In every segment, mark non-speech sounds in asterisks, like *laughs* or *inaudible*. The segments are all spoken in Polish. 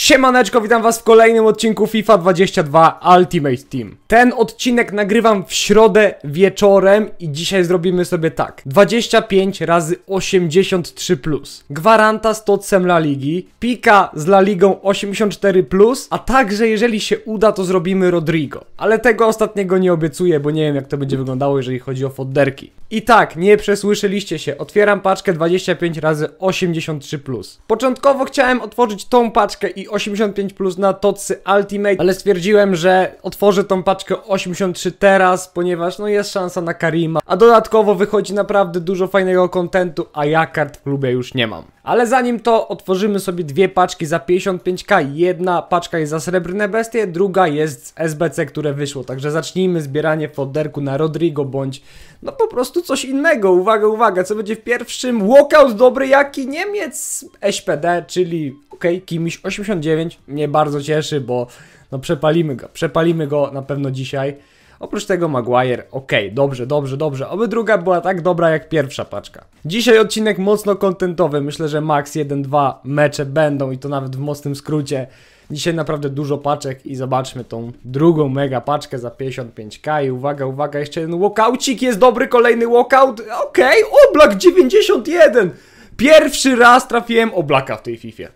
Siemaneczko, witam was w kolejnym odcinku FIFA 22 Ultimate Team. Ten odcinek nagrywam w środę wieczorem i dzisiaj zrobimy sobie tak. 25 razy 83 plus. Gwaranta z Totsem La Ligi, Pika z La Ligą 84 plus, a także jeżeli się uda to zrobimy Rodrigo. Ale tego ostatniego nie obiecuję, bo nie wiem jak to będzie wyglądało jeżeli chodzi o fodderki. I tak, nie przesłyszeliście się, otwieram paczkę 25 razy 83 Początkowo chciałem otworzyć tą paczkę i 85 na Totsy Ultimate, ale stwierdziłem, że otworzę tą paczkę 83 teraz, ponieważ no jest szansa na Karima, a dodatkowo wychodzi naprawdę dużo fajnego kontentu, a ja kart w klubie już nie mam. Ale zanim to, otworzymy sobie dwie paczki za 55k, jedna paczka jest za Srebrne Bestie, druga jest z SBC, które wyszło, także zacznijmy zbieranie w foderku na Rodrigo, bądź no po prostu prostu coś innego. Uwaga, uwaga, co będzie w pierwszym? Walkout dobry jaki Niemiec SPD, czyli okej, okay, kimś 89. Mnie bardzo cieszy, bo no przepalimy go, przepalimy go na pewno dzisiaj. Oprócz tego Maguire, ok, dobrze, dobrze, dobrze. Oby druga była tak dobra jak pierwsza paczka. Dzisiaj odcinek mocno kontentowy. Myślę, że max 1-2 mecze będą i to nawet w mocnym skrócie. Dzisiaj naprawdę dużo paczek i zobaczmy tą drugą mega paczkę za 55k i uwaga, uwaga, jeszcze jeden walkaucik, jest dobry kolejny walkout, okej, okay, Oblak 91! Pierwszy raz trafiłem Oblaka w tej Fifie.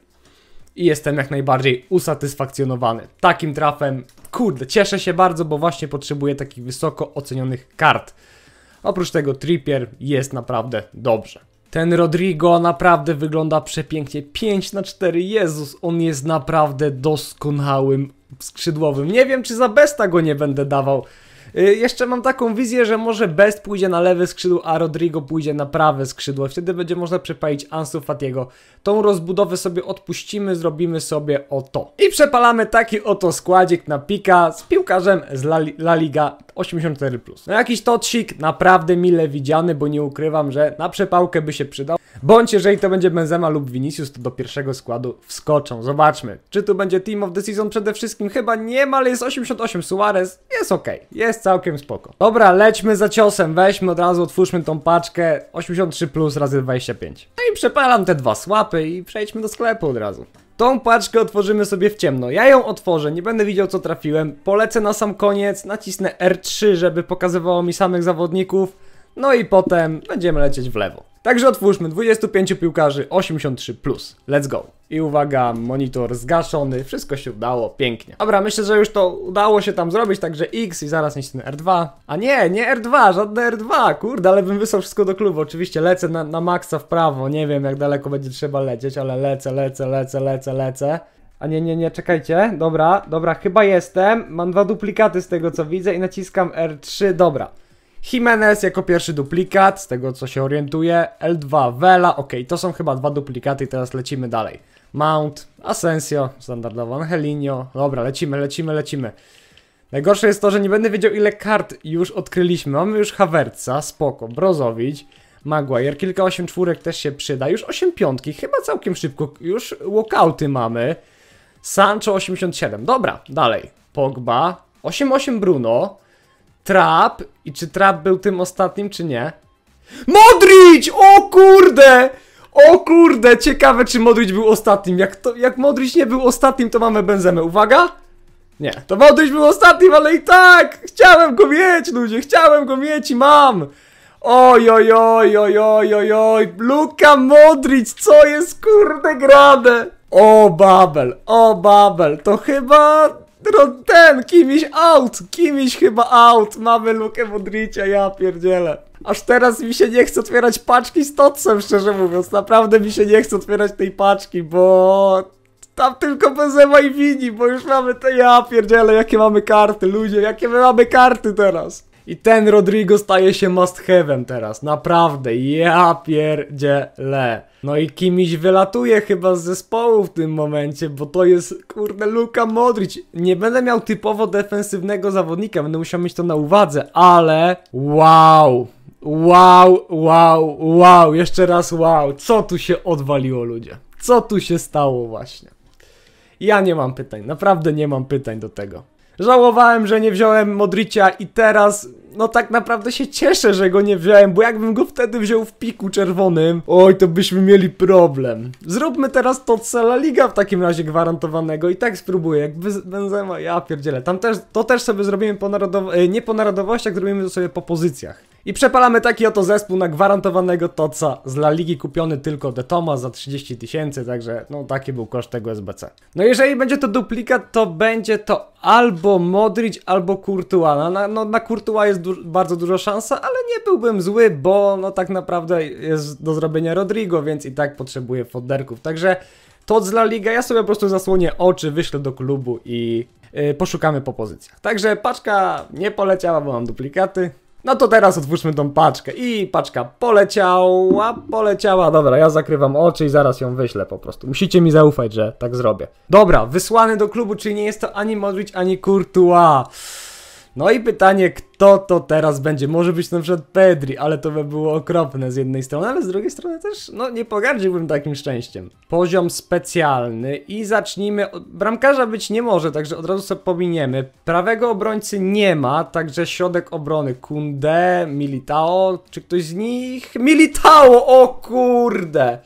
I jestem jak najbardziej usatysfakcjonowany. Takim trafem, kurde, cieszę się bardzo, bo właśnie potrzebuję takich wysoko ocenionych kart. Oprócz tego Trippier jest naprawdę dobrze. Ten Rodrigo naprawdę wygląda przepięknie. 5 na 4 Jezus, on jest naprawdę doskonałym skrzydłowym. Nie wiem, czy za Besta go nie będę dawał. Y, jeszcze mam taką wizję, że może Best pójdzie na lewe skrzydło, a Rodrigo pójdzie na prawe skrzydło. Wtedy będzie można przepalić Ansu Fatiego. Tą rozbudowę sobie odpuścimy, zrobimy sobie o to. I przepalamy taki oto składzik na pika z piłkarzem z La, La Liga 84+. No jakiś tocik naprawdę mile widziany, bo nie ukrywam, że na przepałkę by się przydał. Bądź jeżeli to będzie Benzema lub Vinicius, to do pierwszego składu wskoczą. Zobaczmy, czy tu będzie Team of Decision przede wszystkim? Chyba nie, ale jest 88 Suarez. Jest ok, jest całkiem spoko. Dobra, lećmy za ciosem, weźmy od razu, otwórzmy tą paczkę 83 plus razy 25. No i przepalam te dwa słapy i przejdźmy do sklepu od razu. Tą paczkę otworzymy sobie w ciemno. Ja ją otworzę, nie będę widział co trafiłem. Polecę na sam koniec, nacisnę R3, żeby pokazywało mi samych zawodników. No i potem będziemy lecieć w lewo. Także otwórzmy 25 piłkarzy 83+. Plus. Let's go. I uwaga, monitor zgaszony, wszystko się udało, pięknie. Dobra, myślę, że już to udało się tam zrobić, także X i zaraz niech ten R2. A nie, nie R2, żadne R2, kurde, ale bym wysłał wszystko do klubu. Oczywiście lecę na, na maksa w prawo, nie wiem jak daleko będzie trzeba lecieć, ale lecę, lecę, lecę, lecę, lecę. A nie, nie, nie, czekajcie, dobra, dobra, chyba jestem, mam dwa duplikaty z tego co widzę i naciskam R3, dobra. Jimenez jako pierwszy duplikat, z tego co się orientuję. L2 Vela, ok, to są chyba dwa duplikaty, teraz lecimy dalej. Mount, Asensio, standardowo Angelino. Dobra, lecimy, lecimy, lecimy. Najgorsze jest to, że nie będę wiedział ile kart już odkryliśmy. Mamy już Hawerca, spoko, Brozowicz, Maguire, kilka 8 czwórek też się przyda. Już 8 piątki, chyba całkiem szybko. Już walkouty mamy. Sancho 87, dobra, dalej. Pogba, 8-8 Bruno, Trap i czy Trap był tym ostatnim, czy nie? Modric! O kurde! O kurde, ciekawe czy Modric był ostatnim. Jak, to, jak Modric nie był ostatnim, to mamy Benzemę. Uwaga! Nie, to Modric był ostatnim, ale i tak! Chciałem go mieć, ludzie! Chciałem go mieć i mam! Oj, oj, oj, oj, oj, oj, oj. Luka Modric, co jest kurde grane? O Babel, o Babel, to chyba ten, kimś out, kimś chyba out, mamy Lukę Modricia, ja pierdzielę. Aż teraz mi się nie chce otwierać paczki z Totsem, szczerze mówiąc, naprawdę mi się nie chce otwierać tej paczki, bo... Tam tylko Benzema i Wini, bo już mamy te, ja pierdzielę, jakie mamy karty, ludzie, jakie my mamy karty teraz. I ten Rodrigo staje się must have'em teraz, naprawdę, ja pierdziele. No i kimś wylatuje chyba z zespołu w tym momencie, bo to jest, kurde, Luka Modric. Nie będę miał typowo defensywnego zawodnika, będę musiał mieć to na uwadze, ale wow. Wow, wow, wow, jeszcze raz wow. Co tu się odwaliło, ludzie? Co tu się stało właśnie? Ja nie mam pytań, naprawdę nie mam pytań do tego. Żałowałem, że nie wziąłem Modricia i teraz no tak naprawdę się cieszę, że go nie wziąłem, bo jakbym go wtedy wziął w piku czerwonym, oj, to byśmy mieli problem. Zróbmy teraz to cela liga w takim razie gwarantowanego i tak spróbuję, jak Benzema, ja pierdzielę. Tam też, to też sobie zrobimy po narodowo- e, nie po narodowościach, zrobimy to sobie po pozycjach. I przepalamy taki oto zespół na gwarantowanego toca z La Ligi kupiony tylko de Toma za 30 tysięcy, także no taki był koszt tego SBC. No jeżeli będzie to duplikat, to będzie to albo Modric, albo Courtois. No na, no, na Courtois jest du bardzo duża szansa, ale nie byłbym zły, bo no tak naprawdę jest do zrobienia Rodrigo, więc i tak potrzebuje foderków. Także to z La Liga, ja sobie po prostu zasłonię oczy, wyślę do klubu i y, poszukamy po pozycjach. Także paczka nie poleciała, bo mam duplikaty. No to teraz otwórzmy tą paczkę. I paczka poleciała, poleciała. Dobra, ja zakrywam oczy i zaraz ją wyślę po prostu. Musicie mi zaufać, że tak zrobię. Dobra, wysłany do klubu, czyli nie jest to ani Modric, ani Courtois. No i pytanie, kto to teraz będzie? Może być na przykład Pedri, ale to by było okropne z jednej strony, ale z drugiej strony też, no nie pogardziłbym takim szczęściem. Poziom specjalny i zacznijmy, bramkarza być nie może, także od razu sobie pominiemy. Prawego obrońcy nie ma, także środek obrony Kunde, Militao, czy ktoś z nich? Militao, o kurde!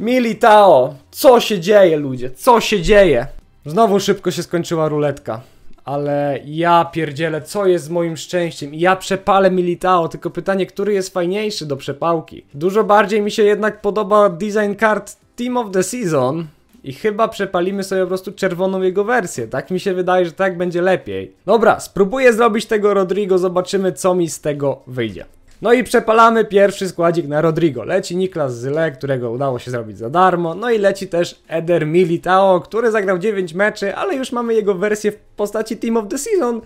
Militao, co się dzieje ludzie, co się dzieje? Znowu szybko się skończyła ruletka. Ale ja pierdzielę, co jest z moim szczęściem? Ja przepalę Militao, tylko pytanie, który jest fajniejszy do przepałki? Dużo bardziej mi się jednak podoba design kart Team of the Season, i chyba przepalimy sobie po prostu czerwoną jego wersję. Tak mi się wydaje, że tak będzie lepiej. Dobra, spróbuję zrobić tego Rodrigo, zobaczymy co mi z tego wyjdzie. No i przepalamy pierwszy składzik na Rodrigo. Leci Niklas Zyle, którego udało się zrobić za darmo. No i leci też Eder Militao, który zagrał 9 meczy, ale już mamy jego wersję w postaci Team of the Season.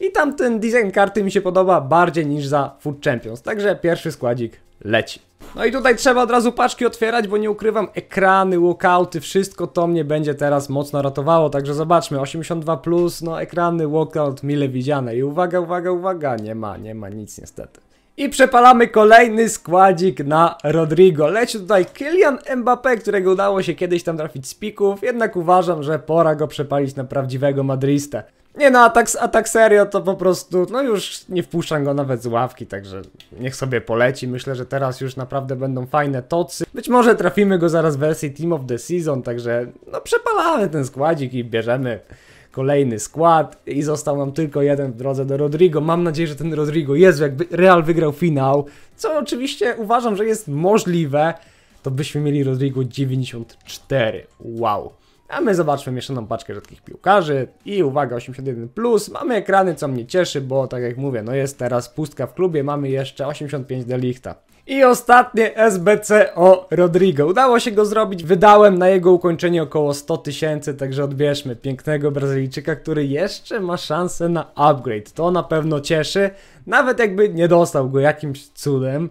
I tamten design karty mi się podoba bardziej niż za Food Champions. Także pierwszy składzik leci. No i tutaj trzeba od razu paczki otwierać, bo nie ukrywam, ekrany, walkouty, wszystko to mnie będzie teraz mocno ratowało, także zobaczmy, 82+, plus, no ekrany, walkout, mile widziane i uwaga, uwaga, uwaga, nie ma, nie ma nic niestety. I przepalamy kolejny składzik na Rodrigo. Leci tutaj Kylian Mbappé, którego udało się kiedyś tam trafić z pików, jednak uważam, że pora go przepalić na prawdziwego madrystę. Nie no, a tak, a tak serio to po prostu, no już nie wpuszczam go nawet z ławki, także niech sobie poleci. Myślę, że teraz już naprawdę będą fajne tocy. Być może trafimy go zaraz w wersji Team of the Season, także no przepalamy ten składzik i bierzemy kolejny skład i został nam tylko jeden w drodze do Rodrigo. Mam nadzieję, że ten Rodrigo jest, jakby Real wygrał finał, co oczywiście uważam, że jest możliwe, to byśmy mieli Rodrigo 94. Wow. A my zobaczmy mieszaną paczkę rzadkich piłkarzy i uwaga 81+, plus. mamy ekrany co mnie cieszy, bo tak jak mówię, no jest teraz pustka w klubie, mamy jeszcze 85 Delichta. I ostatnie SBC o Rodrigo. Udało się go zrobić, wydałem na jego ukończenie około 100 tysięcy, także odbierzmy pięknego Brazylijczyka, który jeszcze ma szansę na upgrade. To na pewno cieszy, nawet jakby nie dostał go jakimś cudem,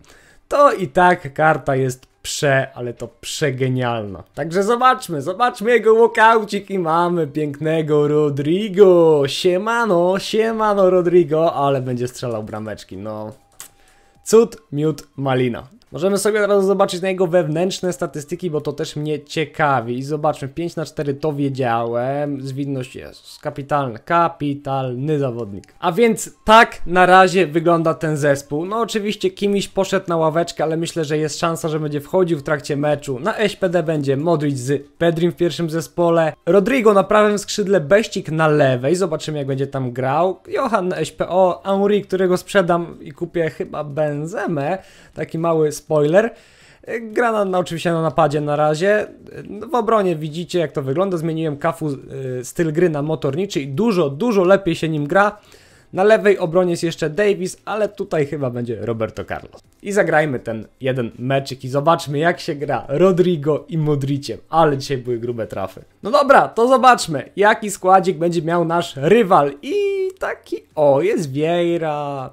to i tak karta jest prze, ale to przegenialna. Także zobaczmy, zobaczmy jego walkaucik i mamy pięknego Rodrigo. Siemano, siemano Rodrigo, ale będzie strzelał brameczki, no. Cud, miód, malina. Możemy sobie teraz zobaczyć na jego wewnętrzne statystyki, bo to też mnie ciekawi. I zobaczmy, 5 na 4 to wiedziałem. Zwinność jest kapitalny, kapitalny zawodnik. A więc tak na razie wygląda ten zespół. No oczywiście kimś poszedł na ławeczkę, ale myślę, że jest szansa, że będzie wchodził w trakcie meczu. Na SPD będzie Modric z Pedrim w pierwszym zespole. Rodrigo na prawym skrzydle, Beścik na lewej. Zobaczymy jak będzie tam grał. Johan na SPO, Amuri, którego sprzedam i kupię chyba Benzemę. Taki mały spoiler. Gra na, na, oczywiście na napadzie na razie. No, w obronie widzicie jak to wygląda. Zmieniłem kafu y, styl gry na motorniczy i dużo, dużo lepiej się nim gra. Na lewej obronie jest jeszcze Davis, ale tutaj chyba będzie Roberto Carlos. I zagrajmy ten jeden meczyk i zobaczmy jak się gra Rodrigo i Modriciem. Ale dzisiaj były grube trafy. No dobra, to zobaczmy jaki składzik będzie miał nasz rywal. I taki o, jest Vieira,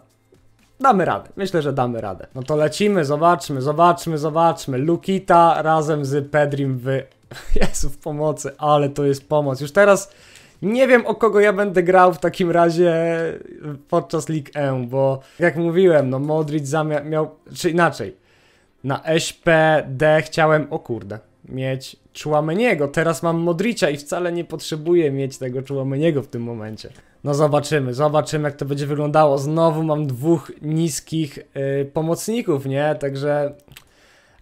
Damy radę, myślę, że damy radę. No to lecimy, zobaczmy, zobaczmy, zobaczmy. Lukita razem z Pedrim w... *laughs* Jezu, w pomocy, ale to jest pomoc. Już teraz nie wiem, o kogo ja będę grał w takim razie podczas League M, bo jak mówiłem, no Modric zamiar miał... czy inaczej. Na SPD D chciałem... O kurde, mieć Człameniego. Teraz mam Modricia i wcale nie potrzebuję mieć tego Człameniego w tym momencie. No zobaczymy, zobaczymy jak to będzie wyglądało. Znowu mam dwóch niskich yy, pomocników, nie? Także...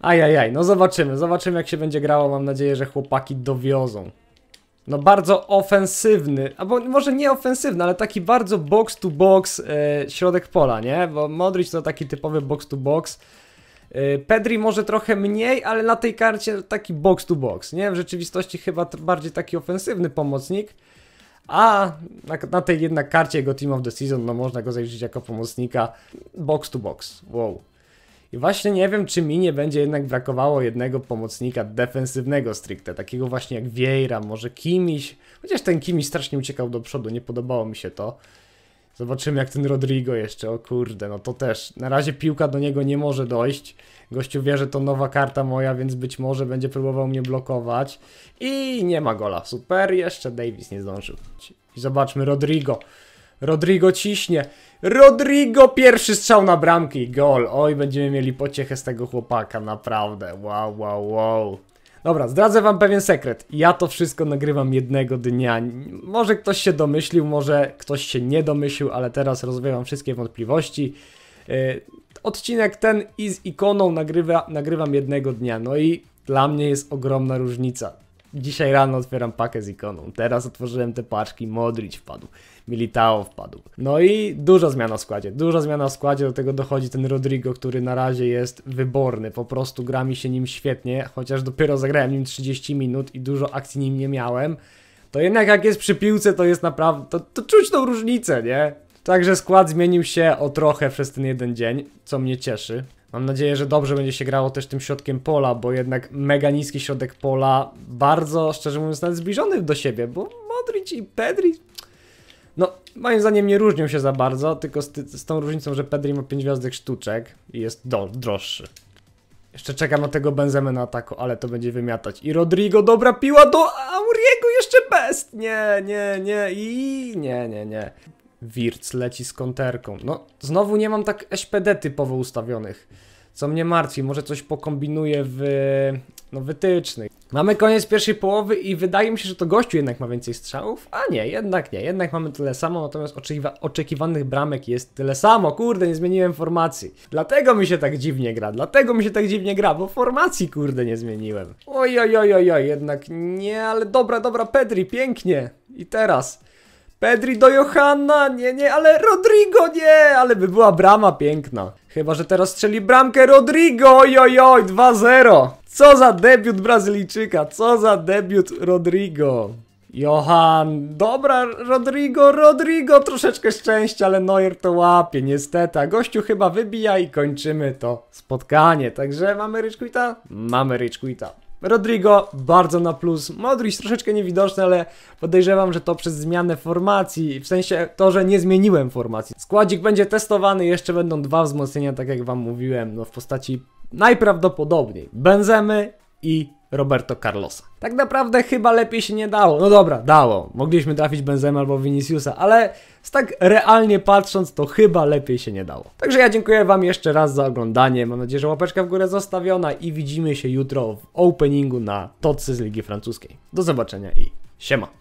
Ajajaj, no zobaczymy, zobaczymy jak się będzie grało. Mam nadzieję, że chłopaki dowiozą. No bardzo ofensywny, albo może nie ofensywny, ale taki bardzo box to box yy, środek pola, nie? Bo Modric to taki typowy box to box. Y, Pedri może trochę mniej, ale na tej karcie taki box to box, nie? W rzeczywistości chyba bardziej taki ofensywny pomocnik. A na, na, tej jednak karcie jego Team of the Season, no można go zajrzeć jako pomocnika box to box. Wow. I właśnie nie wiem, czy mi nie będzie jednak brakowało jednego pomocnika defensywnego stricte, takiego właśnie jak Vieira, może Kimiś. Chociaż ten Kimiś strasznie uciekał do przodu, nie podobało mi się to. Zobaczymy jak ten Rodrigo jeszcze, o kurde, no to też. Na razie piłka do niego nie może dojść. Gościu wie, że to nowa karta moja, więc być może będzie próbował mnie blokować. I nie ma gola. Super, jeszcze Davis nie zdążył. I zobaczmy, Rodrigo. Rodrigo ciśnie. Rodrigo pierwszy strzał na bramki. Gol. Oj, będziemy mieli pociechę z tego chłopaka, naprawdę. Wow, wow, wow. Dobra, zdradzę wam pewien sekret. Ja to wszystko nagrywam jednego dnia. Może ktoś się domyślił, może ktoś się nie domyślił, ale teraz rozwiewam wszystkie wątpliwości. E, odcinek ten i z ikoną nagrywa, nagrywam jednego dnia. No i dla mnie jest ogromna różnica. Dzisiaj rano otwieram pakę z ikoną. Teraz otworzyłem te paczki, Modric wpadł. Militao wpadł. No i duża zmiana w składzie, duża zmiana w składzie, do tego dochodzi ten Rodrigo, który na razie jest wyborny, po prostu gra mi się nim świetnie, chociaż dopiero zagrałem nim 30 minut i dużo akcji nim nie miałem, to jednak jak jest przy piłce, to jest naprawdę, to, to czuć tą różnicę, nie? Także skład zmienił się o trochę przez ten jeden dzień, co mnie cieszy. Mam nadzieję, że dobrze będzie się grało też tym środkiem pola, bo jednak mega niski środek pola, bardzo szczerze mówiąc, nawet zbliżony do siebie, bo Modric i Pedri no, moim zdaniem nie różnią się za bardzo, tylko z, ty z tą różnicą, że Pedri ma 5 gwiazdek sztuczek i jest droższy. Jeszcze czekam na tego Benzemę na ataku, ale to będzie wymiatać. I Rodrigo, dobra piła do Auriego, jeszcze best! Nie, nie, nie, i nie, nie, nie. Wirc leci z konterką. No, znowu nie mam tak SPD typowo ustawionych. Co mnie martwi, może coś pokombinuję w no, wytycznych. Mamy koniec pierwszej połowy i wydaje mi się, że to gościu jednak ma więcej strzałów, a nie, jednak nie, jednak mamy tyle samo, natomiast oczekiwanych bramek jest tyle samo, kurde, nie zmieniłem formacji. Dlatego mi się tak dziwnie gra, dlatego mi się tak dziwnie gra, bo formacji, kurde, nie zmieniłem. Oj, oj, oj, oj, oj jednak nie, ale dobra, dobra, Pedri, pięknie. I teraz... Pedri do Johanna, nie, nie, ale Rodrigo, nie, ale by była brama piękna. Chyba, że teraz strzeli bramkę Rodrigo, oj, oj, oj, 2-0. Co za debiut Brazylijczyka, co za debiut Rodrigo. Johan, dobra, Rodrigo, Rodrigo, troszeczkę szczęścia, ale Neuer to łapie, niestety. A gościu chyba wybija i kończymy to spotkanie. Także mamy ryczkwita? Mamy ryczkwita. Rodrigo bardzo na plus, Modric troszeczkę niewidoczny, ale podejrzewam, że to przez zmianę formacji, w sensie to, że nie zmieniłem formacji. Składzik będzie testowany, jeszcze będą dwa wzmocnienia, tak jak wam mówiłem, no w postaci najprawdopodobniej Benzemy i Roberto Carlosa. Tak naprawdę chyba lepiej się nie dało. No dobra, dało. Mogliśmy trafić Benzema albo Viniciusa, ale z tak realnie patrząc, to chyba lepiej się nie dało. Także ja dziękuję Wam jeszcze raz za oglądanie. Mam nadzieję, że łapeczka w górę zostawiona i widzimy się jutro w openingu na Tocy z Ligi Francuskiej. Do zobaczenia i siema!